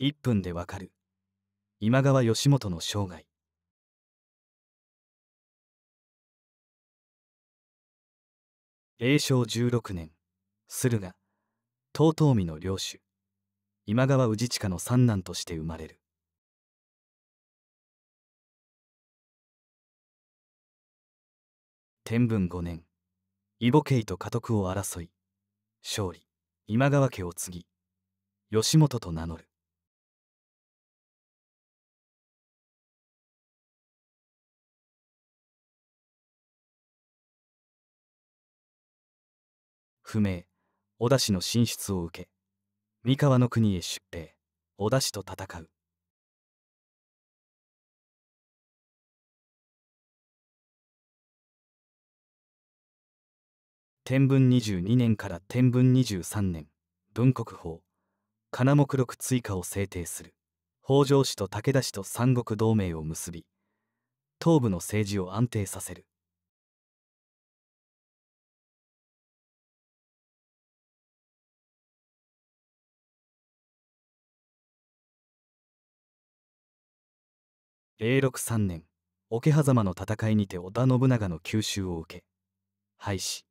1分でわかる今川義元の生涯永正16年駿河遠江の領主今川氏親の三男として生まれる天文5年伊保慶と家督を争い勝利今川家を継ぎ義元と名乗る不明織田氏の進出を受け三河の国へ出兵織田氏と戦う天文22年から天文23年文国法金目録追加を制定する北条氏と武田氏と三国同盟を結び東部の政治を安定させる0 6三年桶狭間の戦いにて織田信長の急襲を受け廃止